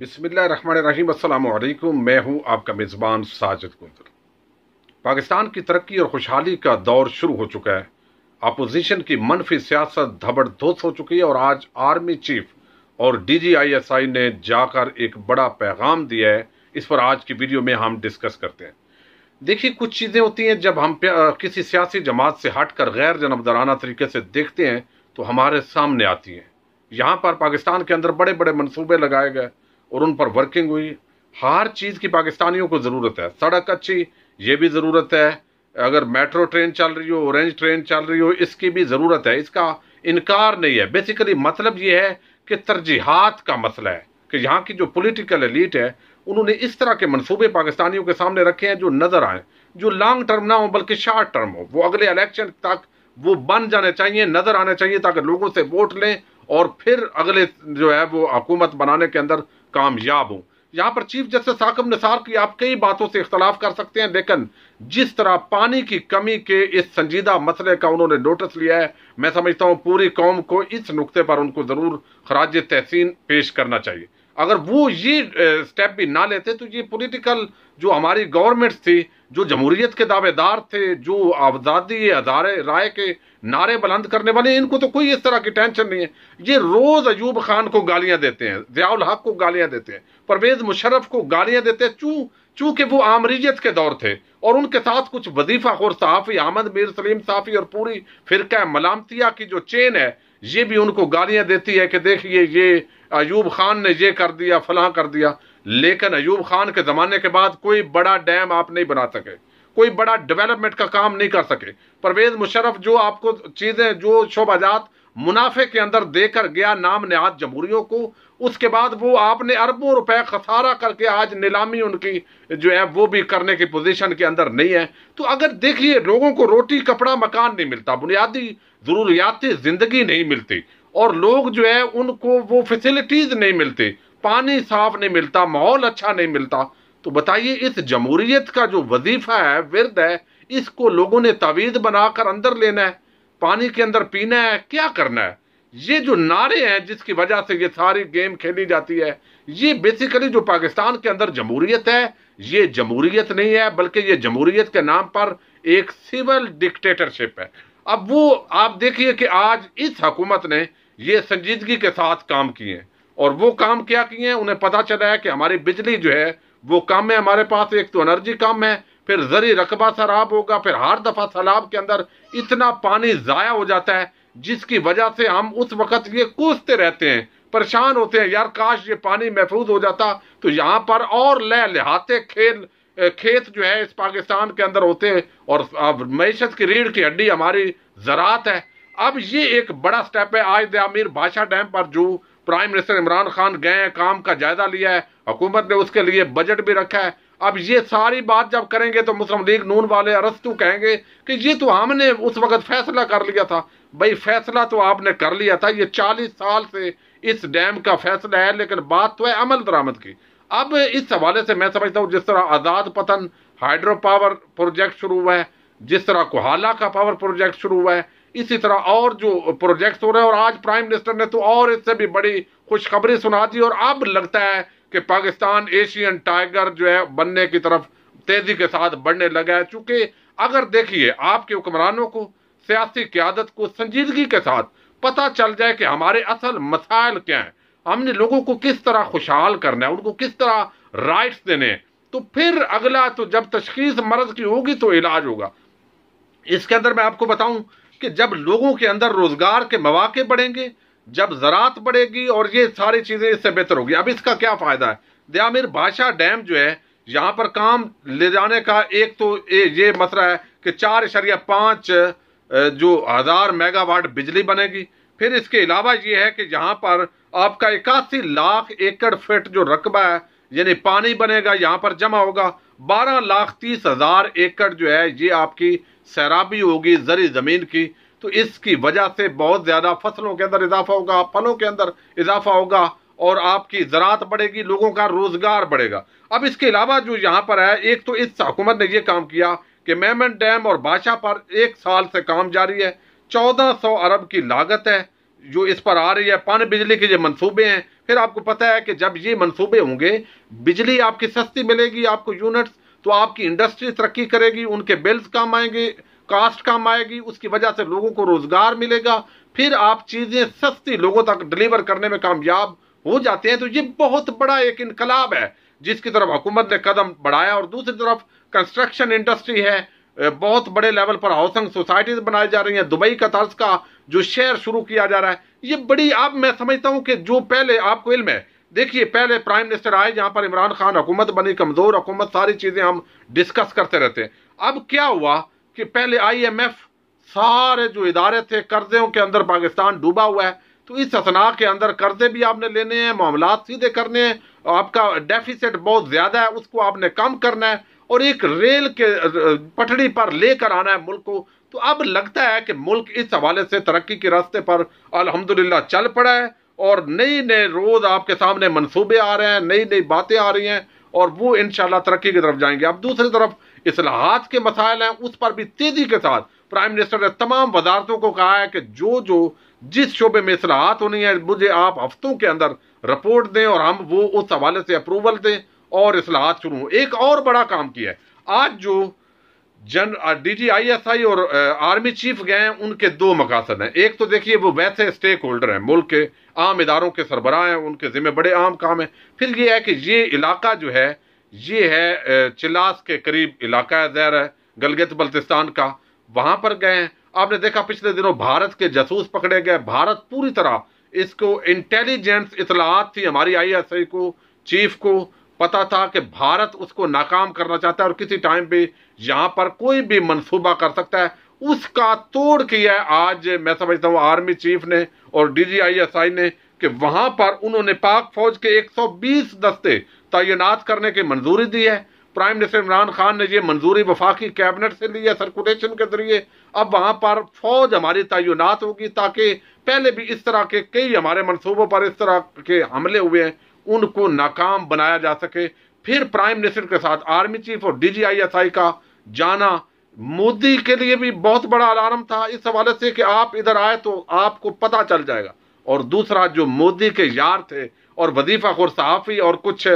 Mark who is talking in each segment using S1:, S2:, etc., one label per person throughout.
S1: बिसमीम अल्लाम मैं हूं आपका मेज़बान साजिद कुंदर पाकिस्तान की तरक्की और खुशहाली का दौर शुरू हो चुका है अपोजिशन की मनफी सियासत धबड़धोस हो चुकी है और आज आर्मी चीफ और डीजीआईएसआई ने जाकर एक बड़ा पैगाम दिया है इस पर आज की वीडियो में हम डिस्कस करते हैं देखिए कुछ चीज़ें होती हैं जब हम किसी सियासी जमात से हट कर गैर जनाबदाराना तरीके से देखते हैं तो हमारे सामने आती हैं यहाँ पर पाकिस्तान के अंदर बड़े बड़े मनसूबे लगाए गए और उन पर वर्किंग हुई हर चीज़ की पाकिस्तानियों को ज़रूरत है सड़क अच्छी ये भी ज़रूरत है अगर मेट्रो ट्रेन चल रही हो ऑरेंज ट्रेन चल रही हो इसकी भी ज़रूरत है इसका इनकार नहीं है बेसिकली मतलब ये है कि तरजीहत का मसला है कि यहाँ की जो पॉलिटिकल एलिट है उन्होंने इस तरह के मंसूबे पाकिस्तानियों के सामने रखे हैं जो नज़र आए जो लॉन्ग टर्म ना हो बल्कि शॉर्ट टर्म हो वो अगले इलेक्शन तक वो बन जाने चाहिए नज़र आने चाहिए ताकि लोगों से वोट लें और फिर अगले जो है वो हुकूमत बनाने के अंदर कामयाब हों यहाँ पर चीफ जस्टिस साकब निसार की आप कई बातों से इख्तलाफ कर सकते हैं लेकिन जिस तरह पानी की कमी के इस संजीदा मसले का उन्होंने नोटिस लिया है मैं समझता हूँ पूरी कौम को इस नुकते पर उनको ज़रूर खराज तहसीन पेश करना चाहिए अगर वो ये स्टेप भी ना लेते तो ये पॉलिटिकल जो हमारी गवर्नमेंट्स थी जो जमहूरियत के दावेदार थे जो आज़ादी अदारे राय के नारे बुलंद करने वाले इनको तो कोई इस तरह की टेंशन नहीं है ये रोज़ अयूब खान को गालियां देते हैं जयाउल हक को गालियां देते हैं परवेज़ मुशरफ को गालियां देते हैं चूँ चूंकि वो आमरीजियत के दौर थे और उनके साथ कुछ वजीफा खोर सहाफ़ी अहमद मीर सलीम साफ़ी और पूरी फ़िरका मलामतिया की जो चेन है ये भी उनको गालियां देती है कि देखिए ये अयूब खान ने ये कर दिया फलां कर दिया लेकिन अयूब खान के ज़माने के बाद कोई बड़ा डैम आप नहीं बना सके कोई बड़ा डेवलपमेंट का काम नहीं कर सके परवेज मुशरफ जो आपको चीज़ें जो शोबाजात मुनाफे के अंदर देकर गया नाम नहाद जमहूरियों को उसके बाद वो आपने अरबों रुपए खसारा करके आज नीलामी उनकी जो है वो भी करने की पोजीशन के अंदर नहीं है तो अगर देखिए लोगों को रोटी कपड़ा मकान नहीं मिलता बुनियादी ज़रूरियात ज़िंदगी नहीं मिलती और लोग जो है उनको वो फैसिलिटीज़ नहीं मिलती पानी साफ नहीं मिलता माहौल अच्छा नहीं मिलता तो बताइए इस जमहूरियत का जो वजीफ़ा है वर्द है इसको लोगों ने तावीज़ बनाकर अंदर लेना है पानी के अंदर पीना है क्या करना है ये जो नारे हैं जिसकी वजह से ये सारी गेम खेली जाती है ये बेसिकली जो पाकिस्तान के अंदर जमहूरियत है ये जमहूरियत नहीं है बल्कि ये जमहूरियत के नाम पर एक सिविल डिक्टेटरशिप है अब वो आप देखिए कि आज इस हकूमत ने ये संजीदगी के साथ काम किए और वो काम क्या किए उन्हें पता चला है कि हमारी बिजली जो है वो कम है हमारे पास एक तो एनर्जी कम है फिर जरी रकबा शराब होगा फिर हर दफ़ा शराब के अंदर इतना पानी ज़ाया हो जाता है जिसकी वजह से हम उस वक्त ये कूदते रहते हैं परेशान होते हैं यार काश ये पानी महफूज हो जाता तो यहाँ पर और लह लिहाते खेल खेत जो है इस पाकिस्तान के अंदर होते हैं और अब मैशत की रीढ़ की हड्डी हमारी ज़रात है अब ये एक बड़ा स्टेप है आज दयामीर बादशाह डैम पर जो प्राइम मिनिस्टर इमरान खान गए हैं काम का जायजा लिया है हुकूमत ने उसके लिए बजट भी रखा है अब ये सारी बात जब करेंगे तो मुस्लिम लीग नून वाले अरस्तु कहेंगे कि ये तो हमने उस वक्त फैसला कर लिया था भाई फैसला तो आपने कर लिया था ये चालीस साल से इस डैम का फैसला है लेकिन बात तो है अमल दरामद की अब इस हवाले से मैं समझता हूँ जिस तरह आज़ाद पतन हाइड्रो पावर प्रोजेक्ट शुरू हुआ है जिस तरह कोहाला का पावर प्रोजेक्ट शुरू हुआ है इसी तरह और जो प्रोजेक्ट्स हो रहे हैं और आज प्राइम मिनिस्टर ने तो और इससे भी बड़ी खुशखबरी सुना दी और अब लगता है कि पाकिस्तान एशियन टाइगर जो है बनने की तरफ तेजी के साथ बढ़ने लगा है चूंकि अगर देखिए आपके हुक्मरानों को सियासी क्यादत को संजीदगी के साथ पता चल जाए कि हमारे असल मसाइल क्या हैं हमने लोगों को किस तरह खुशहाल करना है उनको किस तरह राइट्स देने हैं तो फिर अगला तो जब तशखीस मर्ज की होगी तो इलाज होगा इसके अंदर मैं आपको बताऊं कि जब लोगों के अंदर रोजगार के मौाक़े बढ़ेंगे जब ज़रात बढ़ेगी और ये सारी चीज़ें इससे बेहतर होगी अब इसका क्या फ़ायदा है दयामिर बादशाह डैम जो है यहाँ पर काम ले जाने का एक तो ये मसला है कि चार इशारिया पाँच जो हज़ार मेगावाट बिजली बनेगी फिर इसके अलावा ये है कि जहाँ पर आपका इक्यासी लाख एकड़ फिट जो रकबा है यानी पानी बनेगा यहाँ पर जमा होगा बारह लाख तीस हजार एकड़ जो है ये आपकी सैराबी होगी जरी ज़मीन की तो इसकी वजह से बहुत ज़्यादा फसलों के अंदर इजाफा होगा फलों के अंदर इजाफा होगा और आपकी ज़रात बढ़ेगी लोगों का रोज़गार बढ़ेगा अब इसके अलावा जो यहाँ पर है एक तो इस हुकूमत ने ये काम किया कि मेमन डैम और बादशाह पर एक साल से काम जारी है 1400 अरब की लागत है जो इस पर आ रही है पान बिजली के जो मंसूबे हैं फिर आपको पता है कि जब ये मंसूबे होंगे बिजली आपकी सस्ती मिलेगी आपको यूनिट्स तो आपकी इंडस्ट्री तरक्की करेगी उनके बिल्स कम आएंगे कास्ट कम आएगी उसकी वजह से लोगों को रोजगार मिलेगा फिर आप चीज़ें सस्ती लोगों तक डिलीवर करने में कामयाब हो जाते हैं तो ये बहुत बड़ा एक इनकलाब है जिसकी तरफ हुकूमत ने कदम बढ़ाया और दूसरी तरफ कंस्ट्रक्शन इंडस्ट्री है बहुत बड़े लेवल पर हाउसिंग सोसाइटीज बनाई जा रही हैं दुबई का तर्ज का जो शहर शुरू किया जा रहा है ये बड़ी आप मैं समझता हूँ कि जो पहले आपको इल्म है देखिए पहले प्राइम मिनिस्टर आए जहाँ पर इमरान खान हुकूमत बनी कमज़ोर हुकूमत सारी चीज़ें हम डिस्कस करते रहते हैं अब क्या हुआ कि पहले आईएमएफ सारे जो इदारे थे कर्जों के अंदर पाकिस्तान डूबा हुआ है तो इस असना के अंदर कर्जे भी आपने लेने हैं मामला सीधे करने हैं आपका डेफिसिट बहुत ज़्यादा है उसको आपने कम करना है और एक रेल के पटड़ी पर लेकर आना है मुल्क को तो अब लगता है कि मुल्क इस हवाले से तरक्की के रास्ते पर अल्हम्दुलिल्लाह चल पड़ा है और नई नए रोज़ आपके सामने मंसूबे आ रहे हैं नई नई बातें आ रही हैं और वो इन तरक्की की तरफ जाएंगे अब दूसरी तरफ असलाहत के मसाइल हैं उस पर भी तेज़ी के साथ प्राइम मिनिस्टर ने तमाम वजारतों को कहा है कि जो जो जिस शोबे में असलाहत होनी है मुझे आप हफ्तों के अंदर रिपोर्ट दें और हम वो उस हवाले से अप्रूवल दें और असलाहत शुरू हों एक और बड़ा काम किया है आज जो जन D G I S I और आर्मी चीफ गए हैं उनके दो मकासद हैं एक तो देखिए वो वैसे स्टेक होल्डर हैं मुल्क के आम इदारों के सरबराह हैं उनके ज़िम्मे बड़े आम काम हैं फिर ये है कि ये इलाका जो है ये है चिलास के करीब इलाका है जहर है गलगित बल्तिस्तान का वहाँ पर गए हैं आपने देखा पिछले दिनों भारत के जासूस पकड़े गए भारत पूरी तरह इसको इंटेलिजेंस इतलाहत थी हमारी आई एस आई को चीफ को पता था कि भारत उसको नाकाम करना चाहता है और किसी टाइम पे यहाँ पर कोई भी मंसूबा कर सकता है उसका तोड़ किया आज मैं समझता हूँ आर्मी चीफ ने और डीजीआईएसआई ने कि वहां पर उन्होंने पाक फौज के 120 दस्ते तैनात करने की मंजूरी दी है प्राइम मिनिस्टर इमरान खान ने ये मंजूरी वफाकी कैबिनेट से ली है सर्कुलेशन के जरिए अब वहां पर फौज हमारी तैनात होगी ताकि पहले भी इस तरह के कई हमारे मनसूबों पर इस तरह के हमले हुए हैं उनको नाकाम बनाया जा सके फिर प्राइम मिनिस्टर के साथ आर्मी चीफ और डीजीआईएसआई का जाना मोदी के लिए भी बहुत बड़ा अलार्म था इस हवाले से कि आप इधर आए तो आपको पता चल जाएगा और दूसरा जो मोदी के यार थे और वजीफा खोर सहाफ़ी और कुछ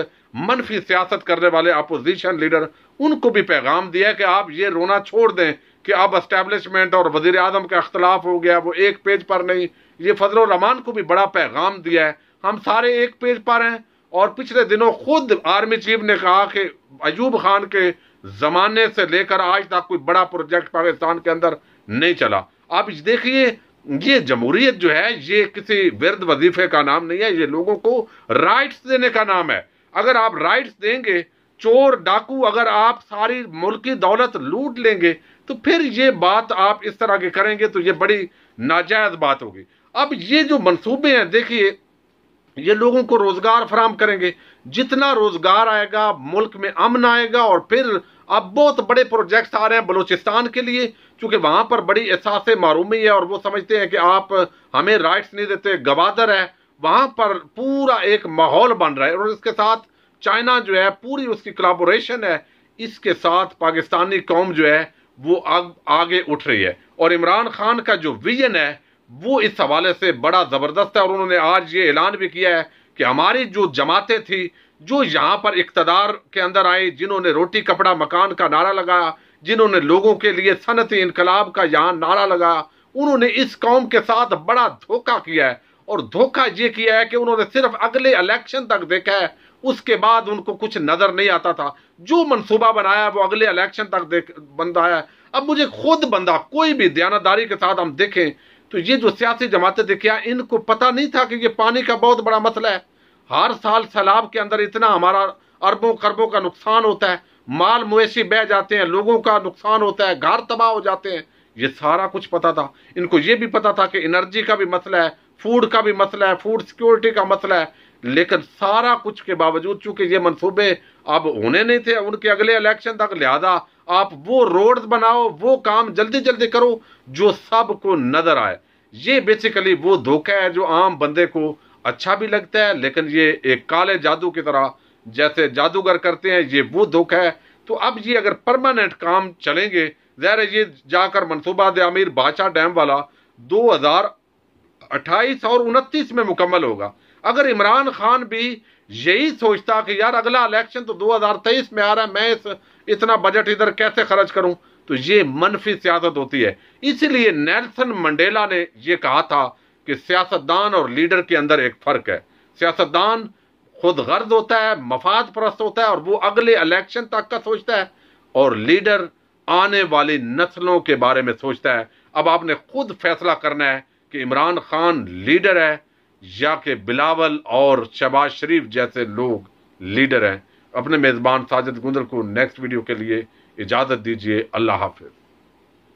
S1: मनफी सियासत करने वाले अपोजिशन लीडर उनको भी पैगाम दिया कि आप ये रोना छोड़ दें कि अब इस्टेब्लिशमेंट और वजीर आजम का अख्तिलाफ हो गया वो एक पेज पर नहीं ये फजल रहमान को भी बड़ा पैगाम दिया है हम सारे एक पेज पर हैं और पिछले दिनों खुद आर्मी चीफ ने कहा कि अयूब खान के जमाने से लेकर आज तक कोई बड़ा प्रोजेक्ट पाकिस्तान के अंदर नहीं चला आप देखिए ये जमहूरियत जो है ये किसी वर्द वजीफे का नाम नहीं है ये लोगों को राइट्स देने का नाम है अगर आप राइट्स देंगे चोर डाकू अगर आप सारी मुल्की दौलत लूट लेंगे तो फिर ये बात आप इस तरह की करेंगे तो ये बड़ी नाजायज बात होगी अब ये जो मंसूबे हैं देखिए ये लोगों को रोजगार फराम करेंगे जितना रोजगार आएगा मुल्क में अमन आएगा और फिर अब बहुत बड़े प्रोजेक्ट्स आ रहे हैं बलूचिस्तान के लिए क्योंकि वहाँ पर बड़ी एहसास मारूमी है और वो समझते हैं कि आप हमें राइट्स नहीं देते गवादर है वहाँ पर पूरा एक माहौल बन रहा है और इसके साथ चाइना जो है पूरी उसकी कोलाबोरेशन है इसके साथ पाकिस्तानी कौम जो है वो आग, आगे उठ रही है और इमरान खान का जो विजन है वो इस हवाले से बड़ा ज़बरदस्त है और उन्होंने आज ये ऐलान भी किया है कि हमारी जो जमातें थी जो यहाँ पर इकतदार के अंदर आई जिन्होंने रोटी कपड़ा मकान का नारा लगाया जिन्होंने लोगों के लिए सनती इनकलाब का यहाँ नारा लगाया उन्होंने इस कौम के साथ बड़ा धोखा किया है और धोखा ये किया है कि उन्होंने सिर्फ अगले इलेक्शन तक देखा है उसके बाद उनको कुछ नज़र नहीं आता था जो मनसूबा बनाया वो अगले इलेक्शन तक देख बनता है अब मुझे खुद बंदा कोई भी दयानादारी के साथ हम देखें तो ये जो सियासी जमातें देखिया इनको पता नहीं था कि ये पानी का बहुत बड़ा मसला मतलब है हर साल सैलाब के अंदर इतना हमारा अरबों खरबों का नुकसान होता है माल मवेशी बह जाते हैं लोगों का नुकसान होता है घर तबाह हो जाते हैं ये सारा कुछ पता था इनको ये भी पता था कि एनर्जी का भी मसला है फूड का भी मसला है फूड सिक्योरिटी का मसला है लेकिन सारा कुछ के बावजूद चूंकि ये मंसूबे अब होने नहीं थे उनके अगले इलेक्शन तक लिहाजा आप वो रोड बनाओ वो काम जल्दी जल्दी करो जो सबको नजर आए ये बेसिकली वो धोखा है जो आम बंदे को अच्छा भी लगता है लेकिन ये एक काले जादू की तरह जैसे जादूगर करते हैं ये वो धोखा है तो अब ये अगर परमानेंट काम चलेंगे ज़हर ये जाकर मनसूबा आमिर बादशाह डैम वाला हजार 28 और 29 में मुकम्मल होगा अगर इमरान खान भी यही सोचता कि यार अगला इलेक्शन तो 2023 में आ रहा है मैं इस इतना बजट इधर कैसे खर्च करूं तो ये मनफी सियासत होती है इसलिए नेल्सन मंडेला ने यह कहा था कि सियासतदान और लीडर के अंदर एक फर्क है सियासतदान खुद गर्द होता है मफाद परस्त होता है और वो अगले इलेक्शन तक का सोचता है और लीडर आने वाली नस्लों के बारे में सोचता है अब आपने खुद फैसला करना है कि इमरान खान लीडर है या कि बिलावल और शहबाज शरीफ जैसे लोग लीडर हैं अपने मेज़बान साजिद गुंदर को नेक्स्ट वीडियो के लिए इजाज़त दीजिए अल्लाह हाफिज़